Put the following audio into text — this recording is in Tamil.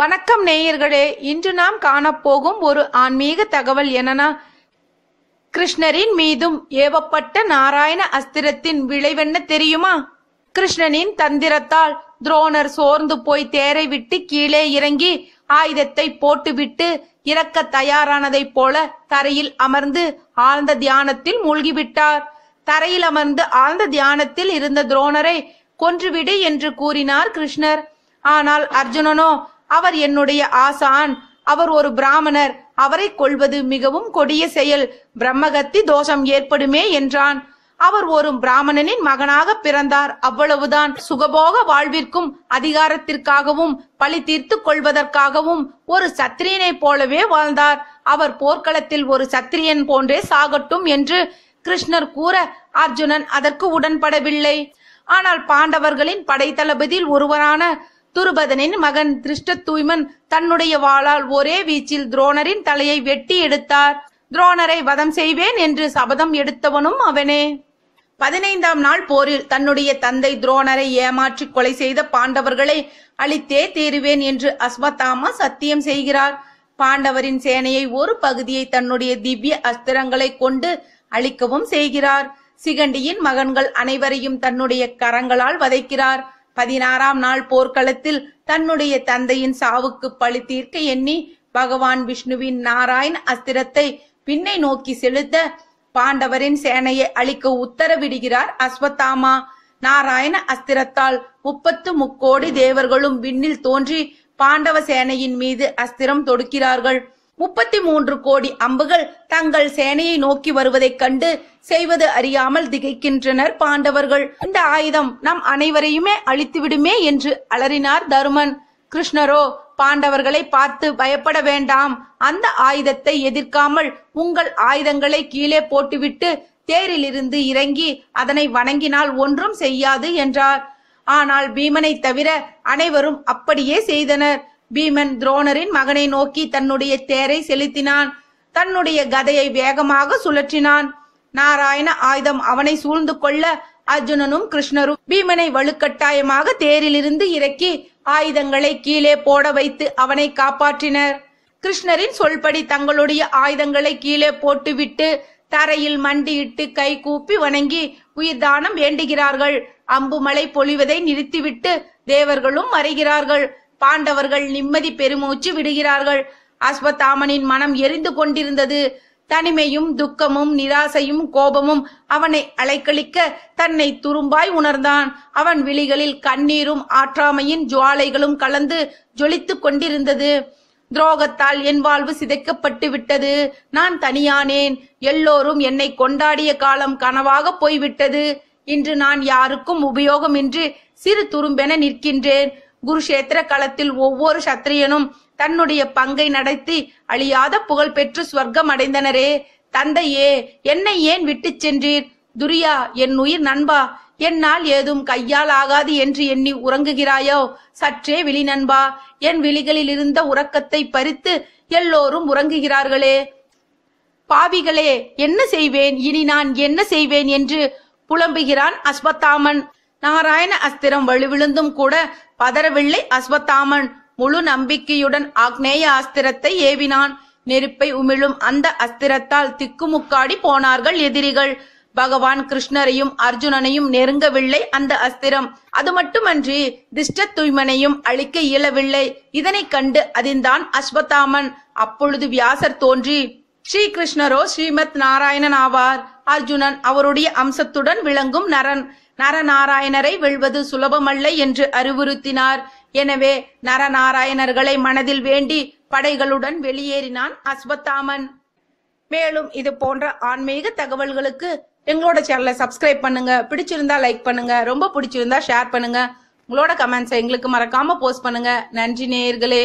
வணக்கம் நேயர்களே இன்று நாம் காணப்போகும் ஒரு ஆன்மீக தகவல் என்னனா கிருஷ்ணரின் மீதும் ஏவப்பட்ட நாராயண அஸ்திரத்தின் விளைவென்ன தெரியுமா கிருஷ்ணனின் தந்திரத்தால் துரோணர் சோர்ந்து போய் தேரை விட்டு கீழே இறங்கி ஆயுதத்தை போட்டுவிட்டு இறக்க தயாரானதைப் போல தரையில் அமர்ந்து ஆழ்ந்த தியானத்தில் மூழ்கிவிட்டார் தரையில் அமர்ந்து ஆழ்ந்த தியானத்தில் இருந்த துரோணரை கொன்றுவிடு என்று கூறினார் கிருஷ்ணர் ஆனால் அர்ஜுனனோ அவர் என்னுடைய ஆசான் அவர் ஒரு பிராமணர் அவரை கொள்வது மிகவும் கொடிய செயல் பிரம்மகத்தி தோஷம் ஏற்படுமே என்றான் அவர் ஒரு பிராமணனின் மகனாக பிறந்தார் அவ்வளவுதான் சுகபோக வாழ்விற்கும் அதிகாரத்திற்காகவும் பழி தீர்த்து கொள்வதற்காகவும் ஒரு சத்திரியனை போலவே வாழ்ந்தார் அவர் போர்க்களத்தில் ஒரு சத்திரியன் போன்றே சாகட்டும் என்று கிருஷ்ணர் கூற அர்ஜுனன் அதற்கு உடன்படவில்லை ஆனால் பாண்டவர்களின் படைத்தளபதியில் ஒருவரான துருபதனின் மகன் திருஷ்ட தூய்மன் தன்னுடைய வாளால் ஒரே வீச்சில் துரோணரின் தலையை வெட்டி எடுத்தார் துரோணரை வதம் செய்வேன் என்று சபதம் எடுத்தவனும் அவனே பதினைந்தாம் நாள் போரில் தன்னுடைய தந்தை துரோணரை ஏமாற்றி கொலை செய்த பாண்டவர்களை அழித்தே தீருவேன் என்று அஸ்மதாமா சத்தியம் செய்கிறார் பாண்டவரின் சேனையை ஒரு பகுதியை தன்னுடைய திவ்ய அஸ்திரங்களை கொண்டு அழிக்கவும் செய்கிறார் சிகண்டியின் மகன்கள் அனைவரையும் தன்னுடைய கரங்களால் வதைக்கிறார் பதினாறாம் நாள் போர்க்களத்தில் தன்னுடைய தந்தையின் சாவுக்கு பழி தீர்க்க எண்ணி பகவான் விஷ்ணுவின் நாராயண் அஸ்திரத்தை பின்னை நோக்கி செலுத்த பாண்டவரின் சேனையை அழிக்க உத்தரவிடுகிறார் அஸ்வத்தாமா நாராயண அஸ்திரத்தால் முப்பத்து முக்கோடி தேவர்களும் விண்ணில் தோன்றி பாண்டவ சேனையின் மீது அஸ்திரம் தொடுக்கிறார்கள் முப்பத்தி மூன்று கோடி அம்புகள் தங்கள் சேனையை நோக்கி வருவதைக் கண்டு செய்வது அறியாமல் திகைக்கின்றனர் பாண்டவர்கள் இந்த ஆயுதம் நம் அனைவரையுமே அழித்துவிடுமே என்று அலறினார் தருமன் கிருஷ்ணரோ பாண்டவர்களை பார்த்து பயப்பட வேண்டாம் அந்த ஆயுதத்தை எதிர்க்காமல் உங்கள் ஆயுதங்களை கீழே போட்டுவிட்டு தேரிலிருந்து இறங்கி அதனை வணங்கினால் ஒன்றும் செய்யாது என்றார் ஆனால் பீமனை தவிர அனைவரும் அப்படியே செய்தனர் பீமன் துரோணரின் மகனை நோக்கி தன்னுடைய தேரை செலுத்தினான் தன்னுடைய கதையை வேகமாக சுழற்றினான் நாராயண ஆயுதம் அவனை சூழ்ந்து கொள்ள அர்ஜுனனும் கிருஷ்ணரும் பீமனை வலுக்கட்டாயமாக தேரிலிருந்து இறக்கி ஆயுதங்களை கீழே போட வைத்து அவனை காப்பாற்றினர் கிருஷ்ணரின் சொல்படி தங்களுடைய ஆயுதங்களை கீழே போட்டுவிட்டு தரையில் மண்டியிட்டு கை கூப்பி வணங்கி உயிர் தானம் வேண்டுகிறார்கள் அம்புமலை பொழிவதை நிறுத்திவிட்டு தேவர்களும் மறைகிறார்கள் பாண்டவர்கள் நிம்மதி பெருமூச்சு விடுகிறார்கள் அஸ்வத்தாமனின் மனம் எரிந்து கொண்டிருந்தது தனிமையும் துக்கமும் நிராசையும் கோபமும் அவனை அலைக்கழிக்க தன்னை துரும்பாய் உணர்ந்தான் அவன் விழிகளில் கண்ணீரும் ஆற்றாமையின் ஜுவாலைகளும் கலந்து ஜொலித்துக் கொண்டிருந்தது துரோகத்தால் என் வாழ்வு சிதைக்கப்பட்டு விட்டது நான் தனியானேன் எல்லோரும் என்னை கொண்டாடிய காலம் கனவாக போய்விட்டது இன்று நான் யாருக்கும் உபயோகமின்றி சிறு துரும்பென நிற்கின்றேன் குருஷேத்திர களத்தில் ஒவ்வொரு சத்திரியனும் தன்னுடைய பங்கை நடத்தி அழியாத புகழ் பெற்று ஸ்வர்க்கம் அடைந்தனரே தந்தையே என்னை ஏன் விட்டு சென்றீர் துரியா என் உயிர் நண்பா என்னால் ஏதும் கையால் ஆகாது என்று எண்ணி உறங்குகிறாயோ சற்றே விழி நண்பா என் விழிகளில் இருந்த உறக்கத்தை பறித்து எல்லோரும் உறங்குகிறார்களே பாவிகளே என்ன செய்வேன் இனி நான் என்ன செய்வேன் என்று புலம்புகிறான் அஸ்வத்தாமன் நாராயண அஸ்திரம் வலுவிழுந்தும் கூட பதறவில்லை அஸ்வத்தாமன் முழு நம்பிக்கையுடன் ஆக்னேய அஸ்திரத்தை ஏவினான் நெருப்பை உமிழும் அந்த அஸ்திரத்தால் திக்குமுக்காடி போனார்கள் எதிரிகள் பகவான் கிருஷ்ணரையும் அர்ஜுனனையும் நெருங்கவில்லை அந்த அஸ்திரம் அது மட்டுமன்றி திஷ்ட தூய்மனையும் அழிக்க இயலவில்லை இதனை கண்டு அதின்தான் அஸ்வத்தாமன் அப்பொழுது வியாசர் தோன்றி ஸ்ரீகிருஷ்ணரோ ஸ்ரீமத் நாராயணன் ஆவார் அர்ஜுனன் அவருடைய அம்சத்துடன் விளங்கும் நரன் நரநாராயணரை வெல்வது சுலபமல்ல என்று அறிவுறுத்தினார் எனவே நரநாராயணர்களை மனதில் வேண்டி படைகளுடன் வெளியேறினான் அஸ்வத்தாமன் மேலும் இது போன்ற ஆன்மீக தகவல்களுக்கு எங்களோட சேனலை சப்ஸ்கிரைப் பண்ணுங்க பிடிச்சிருந்தா லைக் பண்ணுங்க ரொம்ப பிடிச்சிருந்தா ஷேர் பண்ணுங்க உங்களோட கமெண்ட்ஸை எங்களுக்கு மறக்காம போஸ்ட் பண்ணுங்க நன்றி நேயர்களே